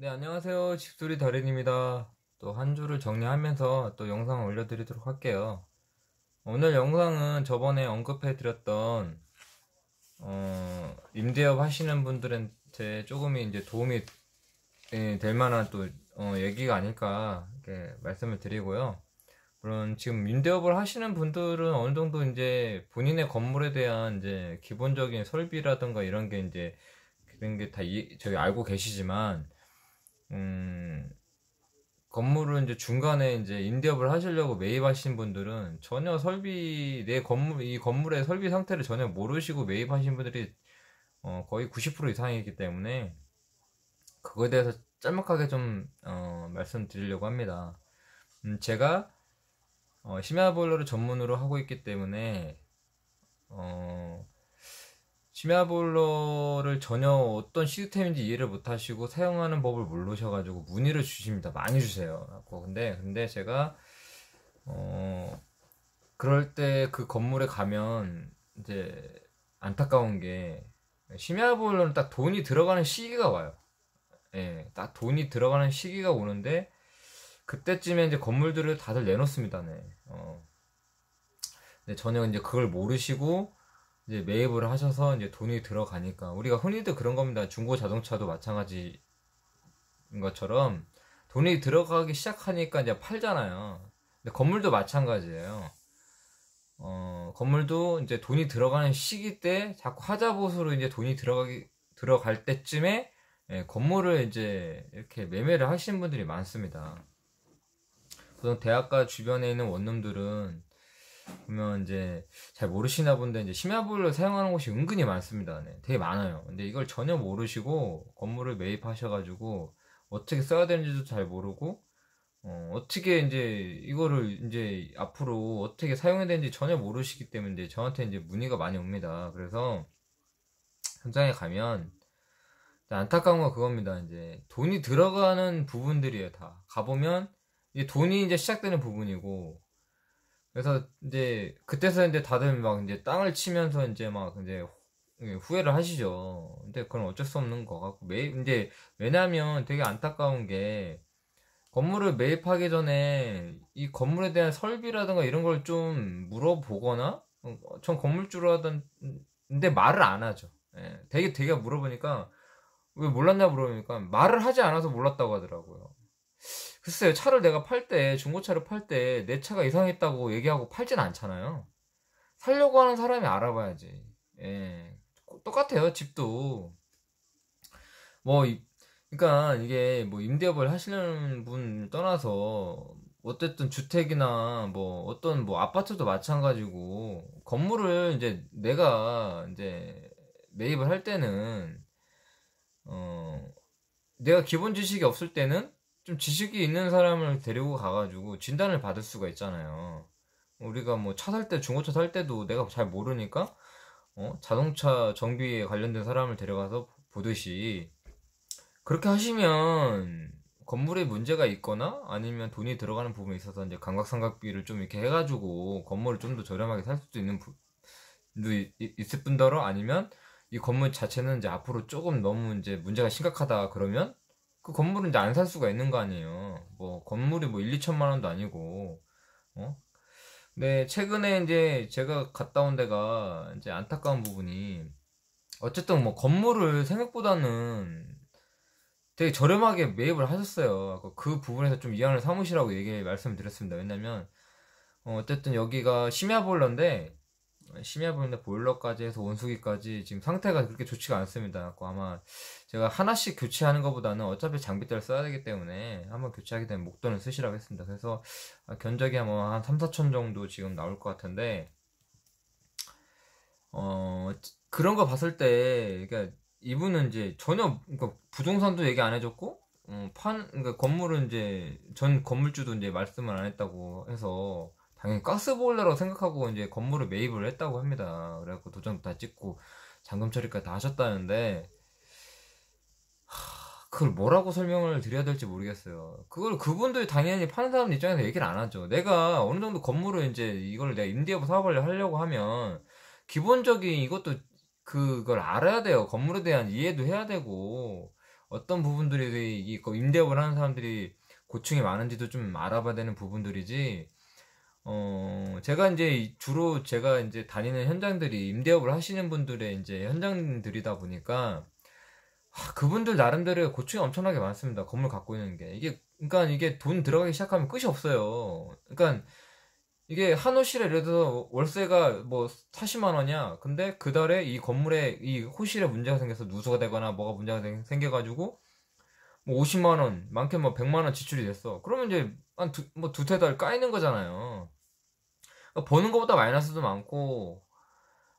네, 안녕하세요. 집소리 다린입니다또 한 주를 정리하면서 또 영상을 올려드리도록 할게요. 오늘 영상은 저번에 언급해드렸던, 어, 임대업 하시는 분들한테 조금이 이제 도움이 예, 될 만한 또, 어, 얘기가 아닐까, 이렇게 말씀을 드리고요. 물론 지금 임대업을 하시는 분들은 어느 정도 이제 본인의 건물에 대한 이제 기본적인 설비라든가 이런 게 이제, 그런 게 다저기 알고 계시지만, 음, 건물을 이제 중간에 이제 임대업을 하시려고 매입하신 분들은 전혀 설비 내 건물 이 건물의 설비 상태를 전혀 모르시고 매입하신 분들이 어, 거의 90% 이상이기 때문에 그거에 대해서 짤막하게 좀 어, 말씀드리려고 합니다. 음, 제가 어, 심야 보일러를 전문으로 하고 있기 때문에 어, 지아볼로를 전혀 어떤 시스템인지 이해를 못하시고 사용하는 법을 모르셔가지고 문의를 주십니다. 많이 주세요. 근데 근데 제가 어 그럴 때 그 건물에 가면 이제 안타까운 게시심아볼로는딱 돈이 들어가는 시기가 와요. 예, 딱 돈이 들어가는 시기가 오는데 그때쯤에 이제 건물들을 다들 내놓습니다. 네. 어. 근데 전혀 이제 그걸 모르시고 이제 매입을 하셔서 이제 돈이 들어가니까 우리가 흔히도 그런 겁니다. 중고 자동차도 마찬가지인 것처럼 돈이 들어가기 시작하니까 이제 팔잖아요. 근데 건물도 마찬가지예요. 어, 건물도 이제 돈이 들어가는 시기 때 자꾸 하자보수로 이제 돈이 들어가기 들어갈 때쯤에 예, 건물을 이제 이렇게 매매를 하시는 분들이 많습니다. 보통 대학가 주변에 있는 원룸들은 보면 이제 잘 모르시나 본데 이제 심야불를 사용하는 곳이 은근히 많습니다. 네, 되게 많아요. 근데 이걸 전혀 모르시고 건물을 매입하셔가지고 어떻게 써야 되는지도 잘 모르고 어, 어떻게 이제 이거를 이제 앞으로 어떻게 사용해야 되는지 전혀 모르시기 때문에 저한테 이제 문의가 많이 옵니다. 그래서 현장에 가면 안타까운 건 그겁니다. 이제 돈이 들어가는 부분들이에요. 다 가보면 이제 돈이 이제 시작되는 부분이고 그래서 이제 그때서 이제 다들 막 이제 땅을 치면서 이제 막 이제 후회를 하시죠. 근데 그건 어쩔 수 없는 것 같고 매 이제 왜냐하면 되게 안타까운 게 건물을 매입하기 전에 이 건물에 대한 설비라든가 이런 걸 좀 물어보거나 어, 전 건물주로 하던 근데 말을 안 하죠. 예, 되게 되게 물어보니까 왜 몰랐나 물어보니까 말을 하지 않아서 몰랐다고 하더라고요. 글쎄요, 차를 내가 팔 때, 중고차를 팔 때 내 차가 이상했다고 얘기하고 팔진 않잖아요. 살려고 하는 사람이 알아봐야지. 예. 똑같아요, 집도. 뭐, 그러니까 이게 뭐 임대업을 하시는 분 떠나서 어쨌든 주택이나 뭐 어떤 뭐 아파트도 마찬가지고 건물을 이제 내가 이제 매입을 할 때는 어 내가 기본 지식이 없을 때는 좀 지식이 있는 사람을 데리고 가가지고 진단을 받을 수가 있잖아요. 우리가 뭐 차 살 때, 중고차 살 때도 내가 잘 모르니까, 어? 자동차 정비에 관련된 사람을 데려가서 보듯이, 그렇게 하시면, 건물에 문제가 있거나 아니면 돈이 들어가는 부분에 있어서 이제 감각상각비를 좀 이렇게 해가지고 건물을 좀 더 저렴하게 살 수도 있는 부, 있을 뿐더러 아니면 이 건물 자체는 이제 앞으로 조금 너무 이제 문제가 심각하다 그러면 그 건물은 이제 안 살 수가 있는 거 아니에요. 뭐 건물이 뭐 1, 2천만 원도 아니고 어? 네, 최근에 이제 제가 갔다 온 데가 이제 안타까운 부분이 어쨌든 뭐 건물을 생각보다는 되게 저렴하게 매입을 하셨어요. 그 부분에서 좀 이안을 삼으시라고 얘기 말씀 드렸습니다. 왜냐면 어, 어쨌든 여기가 심야 볼러인데 심야보는데 보일러까지 해서 온수기까지 지금 상태가 그렇게 좋지가 않습니다. 아마 제가 하나씩 교체하는 것보다는 어차피 장비들을 써야 되기 때문에 한번 교체하게 되면 목돈을 쓰시라고 했습니다. 그래서 견적이 아마 한 3, 4천 정도 지금 나올 것 같은데 어 그런 거 봤을 때 그러니까 이분은 이제 전혀 그러니까 부동산도 얘기 안 해줬고 어, 판 그러니까 건물은 이제 전 건물주도 이제 말씀을 안 했다고 해서 당연히 가스보일러라고 생각하고 이제 건물을 매입을 했다고 합니다. 그래갖고 도장 다 찍고 잠금 처리까지 다 하셨다는데 하, 그걸 뭐라고 설명을 드려야 될지 모르겠어요. 그걸 그분들 이 당연히 파는 사람 입장에서 얘기를 안 하죠. 내가 어느 정도 건물을 이제 이걸 내가 임대업 사업을 하려고 하면 기본적인 이것도 그걸 알아야 돼요. 건물에 대한 이해도 해야 되고 어떤 부분들이 임대업을 하는 사람들이 고충이 많은지도 좀 알아봐야 되는 부분들이지 어, 제가 이제 주로 제가 이제 다니는 현장들이 임대업을 하시는 분들의 이제 현장들이다 보니까 하, 아, 그분들 나름대로 고충이 엄청나게 많습니다. 건물 갖고 있는 게. 이게, 그러니까 이게 돈 들어가기 시작하면 끝이 없어요. 그러니까 이게 한 호실에 예를 들어서 월세가 뭐 40만 원이야. 근데 그 달에 이 건물에 이 호실에 문제가 생겨서 누수가 되거나 뭐가 문제가 생겨가지고 뭐 50만 원, 많게뭐 100만 원 지출이 됐어. 그러면 이제 한 두, 뭐 두세 달 까이는 거잖아요. 그러니까 버는 것보다 마이너스도 많고,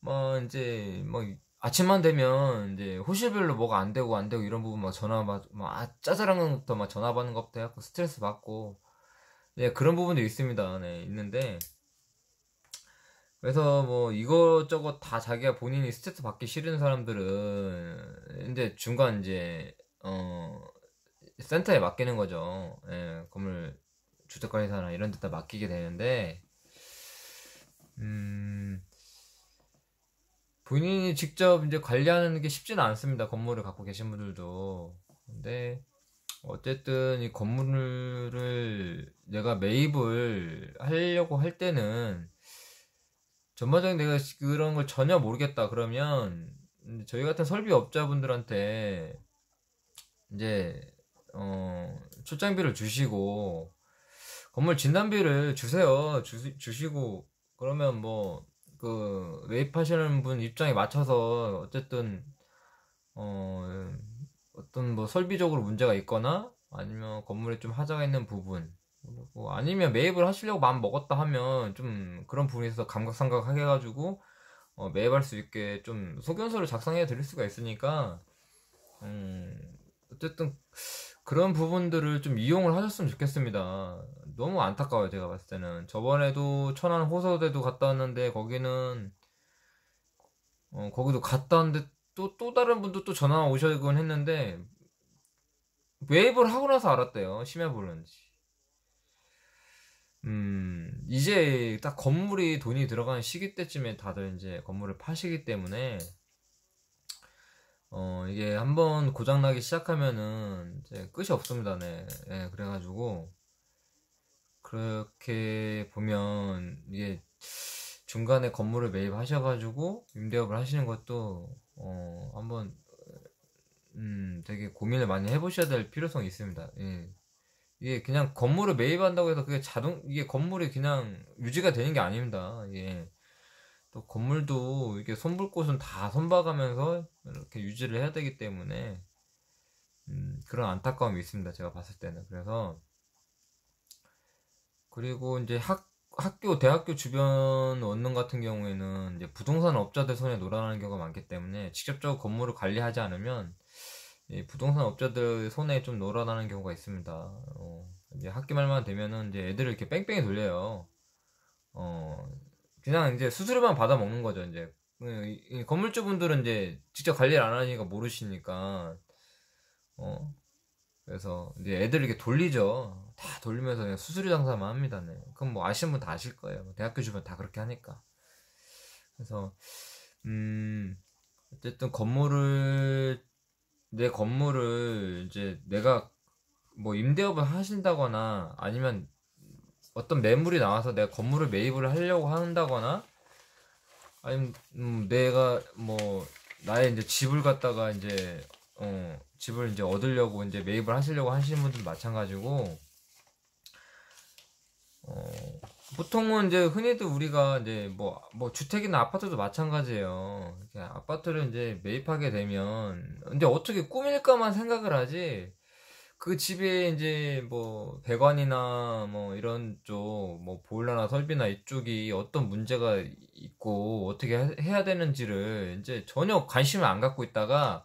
뭐, 이제, 뭐, 아침만 되면 이제 호실별로 뭐가 안 되고 안 되고 이런 부분 막 전화 막, 막 뭐 아, 짜잘한 것부터 막 전화 받는 것부터 해갖고 스트레스 받고 예 그런 부분도 있습니다 네 있는데 그래서 뭐 이것저것 다 자기가 본인이 스트레스 받기 싫은 사람들은 이제 중간 이제 어 센터에 맡기는 거죠 예 건물 주택관리사나 이런 데다 맡기게 되는데 음 본인이 직접 이제 관리하는 게 쉽지는 않습니다. 건물을 갖고 계신 분들도. 근데 어쨌든 이 건물을 내가 매입을 하려고 할 때는 전반적인 내가 그런 걸 전혀 모르겠다 그러면 저희 같은 설비업자분들한테 이제 어 출장비를 주시고 건물 진단비를 주세요. 주, 주시고 그러면 뭐 그 매입하시는 분 입장에 맞춰서 어쨌든 어 어떤 뭐 설비적으로 문제가 있거나 아니면 건물에 좀 하자가 있는 부분 뭐 아니면 매입을 하시려고 마음 먹었다 하면 좀 그런 부분에서 감각상각하게 해가지고 어, 매입할 수 있게 좀 소견서를 작성해 드릴 수가 있으니까 음 어쨌든 그런 부분들을 좀 이용을 하셨으면 좋겠습니다. 너무 안타까워요 제가 봤을 때는 저번에도 천안 호서대도 갔다 왔는데 거기는 어, 거기도 갔다 왔는데 또, 또 다른 분도 또 전화 오셔곤 했는데 웨이브를 하고 나서 알았대요 심해 보는지음 이제 딱 건물이 돈이 들어가는 시기 때쯤에 다들 이제 건물을 파시기 때문에 어 이게 한번 고장 나기 시작하면은 이제 끝이 없습니다 네, 네 그래가지고 그렇게 보면 이게 중간에 건물을 매입하셔가지고 임대업을 하시는 것도 어 한번 음 되게 고민을 많이 해보셔야 될 필요성이 있습니다. 예. 이게 그냥 건물을 매입한다고 해서 그게 자동 이게 건물이 그냥 유지가 되는 게 아닙니다. 예. 또 건물도 이게 손볼 곳은 다 손봐가면서 이렇게 유지를 해야 되기 때문에 음, 그런 안타까움이 있습니다. 제가 봤을 때는 그래서 그리고 이제 학, 학교, 대학교 주변 원룸 같은 경우에는 이제 부동산 업자들 손에 놀아나는 경우가 많기 때문에 직접적으로 건물을 관리하지 않으면 부동산 업자들 손에 좀 놀아나는 경우가 있습니다. 어, 이제 학기 말만 되면은 이제 애들을 이렇게 뺑뺑이 돌려요. 어, 그냥 이제 수수료만 받아 먹는 거죠, 이제. 그, 건물주분들은 이제 직접 관리를 안 하니까 모르시니까, 어, 그래서 이제 애들 이렇게 돌리죠. 다 돌리면서 그냥 수수료 장사만 합니다. 네. 그럼 뭐 아시는 분 다 아실 거예요. 뭐 대학교 주변 다 그렇게 하니까. 그래서 음 어쨌든 건물을 내 건물을 이제 내가 뭐 임대업을 하신다거나 아니면 어떤 매물이 나와서 내가 건물을 매입을 하려고 한다거나 아니면 음, 내가 뭐 나의 이제 집을 갖다가 이제 어, 집을 이제 얻으려고 이제 매입을 하시려고 하시는 분들 마찬가지고 어, 보통은 이제 흔히들 우리가 이제 뭐, 뭐 주택이나 아파트도 마찬가지예요. 아파트를 이제 매입하게 되면, 근데 어떻게 꾸밀까만 생각을 하지, 그 집에 이제 뭐 배관이나 뭐 이런 쪽, 뭐 보일러나 설비나 이쪽이 어떤 문제가 있고 어떻게 해야 되는지를 이제 전혀 관심을 안 갖고 있다가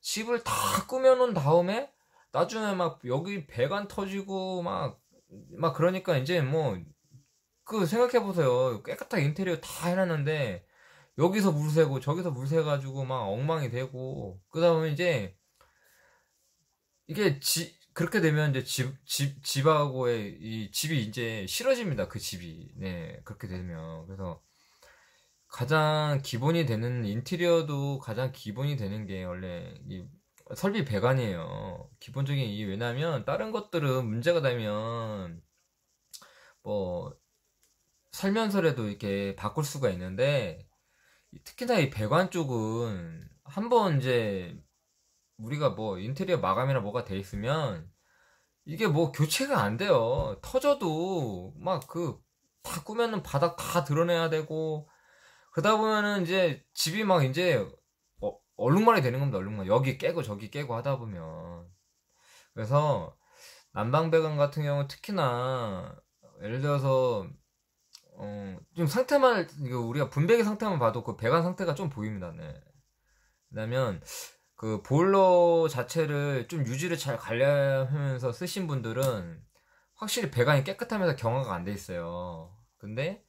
집을 다 꾸며놓은 다음에 나중에 막 여기 배관 터지고 막 막 그러니까 이제 뭐 그 생각해 보세요 깨끗하게 인테리어 다 해놨는데 여기서 물 새고 저기서 물 새가지고 막 엉망이 되고 그다 음에 이제 이게 지 그렇게 되면 이제 집, 집, 집하고의 이 집이 이제 싫어집니다. 그 집이. 네, 그렇게 되면. 그래서 가장 기본이 되는 인테리어도 가장 기본이 되는 게 원래 이 설비 배관이에요. 기본적인 이 왜냐면 다른 것들은 문제가 되면 뭐살면서라도 이렇게 바꿀 수가 있는데 특히나 이 배관 쪽은 한번 이제 우리가 뭐 인테리어 마감이나 뭐가 돼 있으면 이게 뭐 교체가 안 돼요. 터져도 막그바 꾸면은 바닥 다 드러내야 되고 그러다 보면은 이제 집이 막 이제 어, 얼룩말이 되는 겁니다. 얼룩말 여기 깨고 저기 깨고 하다 보면 그래서 난방배관 같은 경우 특히나 예를 들어서 어, 좀 상태만 우리가 분배기 상태만 봐도 그 배관 상태가 좀 보입니다. 네. 그다음면그 보일러 자체를 좀 유지를 잘 관리하면서 쓰신 분들은 확실히 배관이 깨끗하면서 경화가 안 돼 있어요. 근데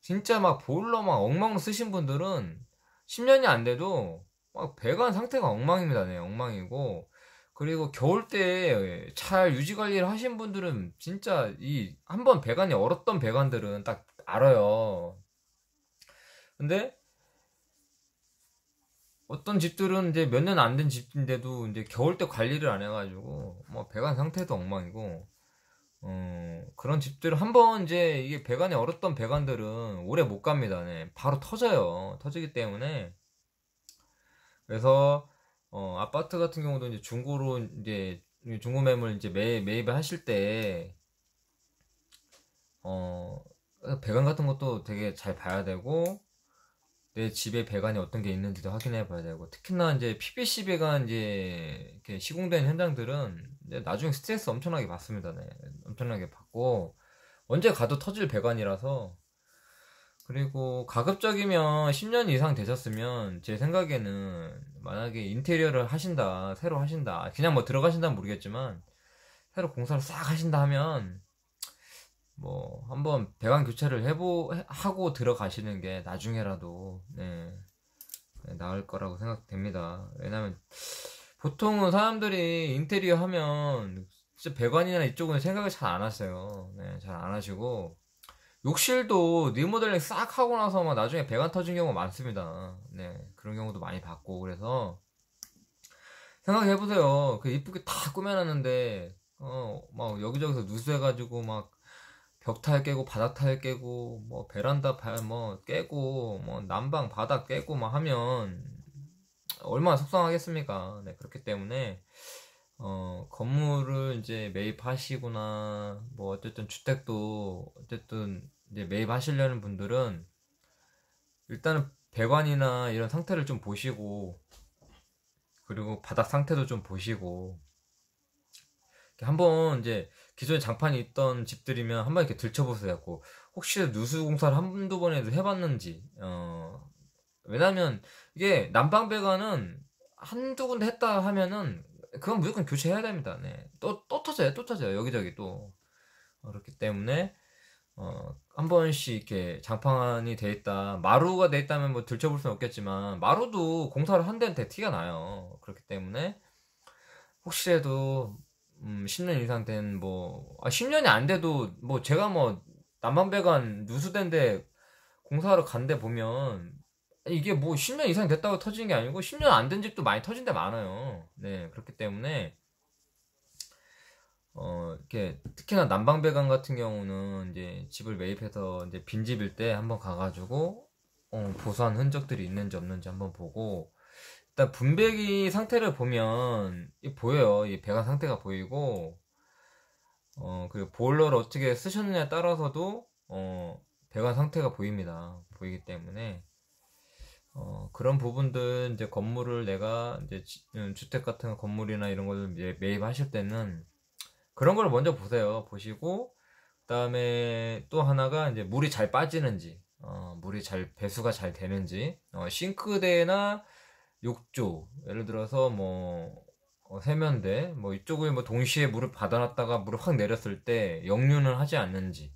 진짜 막 보일러 막엉망 쓰신 분들은 10년이 안 돼도 막 배관 상태가 엉망입니다. 네, 엉망이고. 그리고 겨울 때 잘 유지 관리를 하신 분들은 진짜 이한번 배관이 얼었던 배관들은 딱 알아요. 근데 어떤 집들은 이제 몇 년 안 된 집인데도 이제 겨울 때 관리를 안 해가지고 뭐 배관 상태도 엉망이고 어, 그런 집들은 한번 이제 이게 배관에 얼었던 배관들은 오래 못 갑니다. 네. 바로 터져요. 터지기 때문에. 그래서 어, 아파트 같은 경우도 이제 중고로 이제 중고 매물 이제 매, 매입을 하실 때 어, 배관 같은 것도 되게 잘 봐야 되고 내 집에 배관이 어떤 게 있는지도 확인해 봐야 되고 특히나 이제 PVC 배관 이제 시공된 현장들은 네, 나중에 스트레스 엄청나게 받습니다. 네. 엄청나게 받고 언제 가도 터질 배관이라서 그리고 가급적이면 10년 이상 되셨으면 제 생각에는 만약에 인테리어를 하신다 새로 하신다 그냥 뭐 들어가신다면 모르겠지만 새로 공사를 싹 하신다 하면 뭐 한번 배관 교체를 해보 하고 들어가시는 게 나중에라도 네, 나을 거라고 생각됩니다 왜냐면 보통은 사람들이 인테리어 하면 진짜 배관이나 이쪽은 생각을 잘 안 하세요. 네, 잘 안 하시고 욕실도 리모델링 싹 하고 나서 막 나중에 배관 터진 경우가 많습니다. 네, 그런 경우도 많이 봤고 그래서 생각해 보세요. 그 이쁘게 다 꾸며놨는데 어 막 여기저기서 누수해가지고 막벽탈 깨고 바닥타일 깨고 뭐 베란다 발 뭐 깨고 뭐 난방 바닥 깨고 막 하면 얼마나 속상하겠습니까. 네, 그렇기 때문에 어, 건물을 이제 매입하시거나 뭐 어쨌든 주택도 어쨌든 이제 매입하시려는 분들은 일단은 배관이나 이런 상태를 좀 보시고 그리고 바닥 상태도 좀 보시고 한번 이제 기존에 장판이 있던 집들이면 한번 이렇게 들춰보세요. 그 혹시 누수공사를 한두 번에도 해봤는지 어, 왜냐면 이게 난방배관은 한두 군데 했다 하면은 그건 무조건 교체해야 됩니다. 네. 또, 또 터져요. 또 터져요. 여기저기 또. 어, 그렇기 때문에 어, 한 번씩 이렇게 장판이 돼 있다. 마루가 돼 있다면 뭐 들춰볼 수는 없겠지만 마루도 공사를 한 데는 티가 나요. 그렇기 때문에 혹시라도 음, 10년 이상 된 뭐, 아, 10년이 안 돼도 뭐 제가 뭐난방배관 누수된데 공사하러 간 데 보면 이게 뭐 10년 이상 됐다고 터진게 아니고 10년 안 된 집도 많이 터진 데 많아요. 네, 그렇기 때문에 어, 이렇게 특히나 난방배관 같은 경우는 이제 집을 매입해서 이제 빈집일 때 한번 가가지고 어, 보수한 흔적들이 있는지 없는지 한번 보고 일단 분배기 상태를 보면 보여요. 이 배관 상태가 보이고 어, 그리고 보일러를 어떻게 쓰셨느냐에 따라서도 어, 배관 상태가 보입니다. 보이기 때문에 어, 그런 부분들 이제 건물을 내가 이제 지, 음, 주택 같은 건물이나 이런 걸 이제 매입하실 때는 그런 걸 먼저 보세요. 보시고 그다음에 또 하나가 이제 물이 잘 빠지는지 어, 물이 잘 배수가 잘 되는지 어, 싱크대나 욕조 예를 들어서 뭐 어, 세면대 뭐 이쪽에 뭐 동시에 물을 받아놨다가 물을 확 내렸을 때 역류는 하지 않는지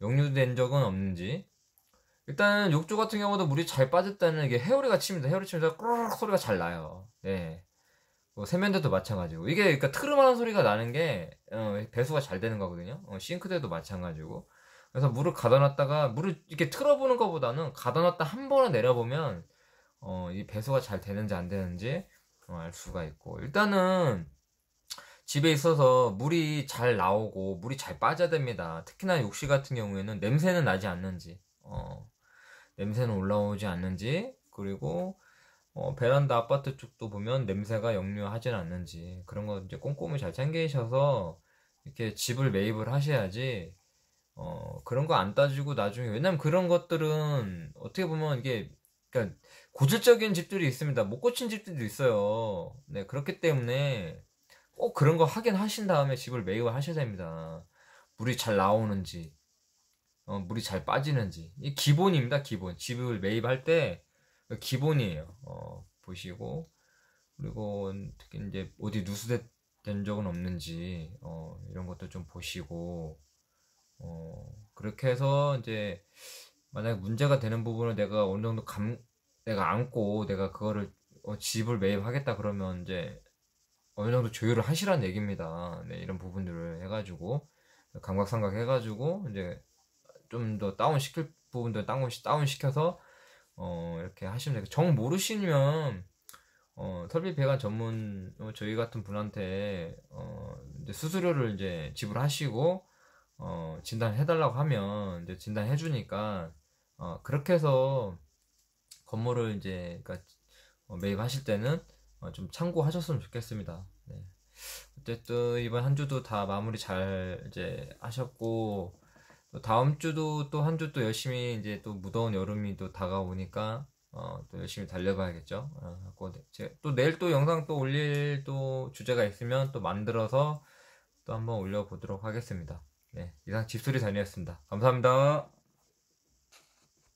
역류된 적은 없는지 일단 욕조 같은 경우도 물이 잘 빠졌다는 게 헤어리가 칩니다. 헤어리 치면서 꾸르륵 소리가 잘 나요. 예. 뭐 세면대도 마찬가지고 이게 그러니까 트름하는 소리가 나는 게 어, 배수가 잘 되는 거거든요. 어, 싱크대도 마찬가지고. 그래서 물을 가다놨다가 물을 이렇게 틀어보는 것보다는 가다놨다 한 번에 내려보면 어, 이 배수가 잘 되는지 안 되는지 어, 알 수가 있고 일단은 집에 있어서 물이 잘 나오고 물이 잘 빠져야 됩니다. 특히나 욕실 같은 경우에는 냄새는 나지 않는지 어, 냄새는 올라오지 않는지 그리고 어, 베란다 아파트 쪽도 보면 냄새가 역류하진 않는지 그런 거 이제 꼼꼼히 잘 챙기셔서 이렇게 집을 매입을 하셔야지 어, 그런 거 안 따지고 나중에 왜냐면 그런 것들은 어떻게 보면 이게 그러니까 고질적인 집들이 있습니다. 못 고친 집들도 있어요. 네 그렇기 때문에 꼭 그런 거 확인하신 다음에 집을 매입을 하셔야 됩니다. 물이 잘 나오는지 어, 물이 잘 빠지는지 이 기본입니다 기본 집을 매입할 때 기본이에요 어, 보시고 그리고 특히 이제 어디 누수된 적은 없는지 어, 이런 것도 좀 보시고 어, 그렇게 해서 이제 만약에 문제가 되는 부분을 내가 어느 정도 감 내가 안고 내가 그거를 어, 집을 매입하겠다 그러면 이제 어느 정도 조율을 하시라는 얘기입니다. 네, 이런 부분들을 해가지고 감각상각 해가지고 이제 좀더 다운 시킬 부분들 다운, 다운 시켜서 어, 이렇게 하시면 되고 정 모르시면 어, 설비 배관 전문 어, 저희 같은 분한테 어, 이제 수수료를 이제 지불하시고 어, 진단해달라고 하면 이제 진단해주니까 어, 그렇게 해서 건물을 이제 그니까 어, 매입하실 때는 어, 좀 참고하셨으면 좋겠습니다. 네. 어쨌든 이번 한 주도 다 마무리 잘 이제 하셨고 또 다음 주도 또 한 주 또 열심히 이제 또 무더운 여름이 또 다가오니까 어, 또 열심히 달려봐야겠죠. 어, 네, 또 내일 또 영상 또 올릴 또 주제가 있으면 또 만들어서 또 한번 올려보도록 하겠습니다. 네, 이상 집수리 다녀왔습니다. 감사합니다.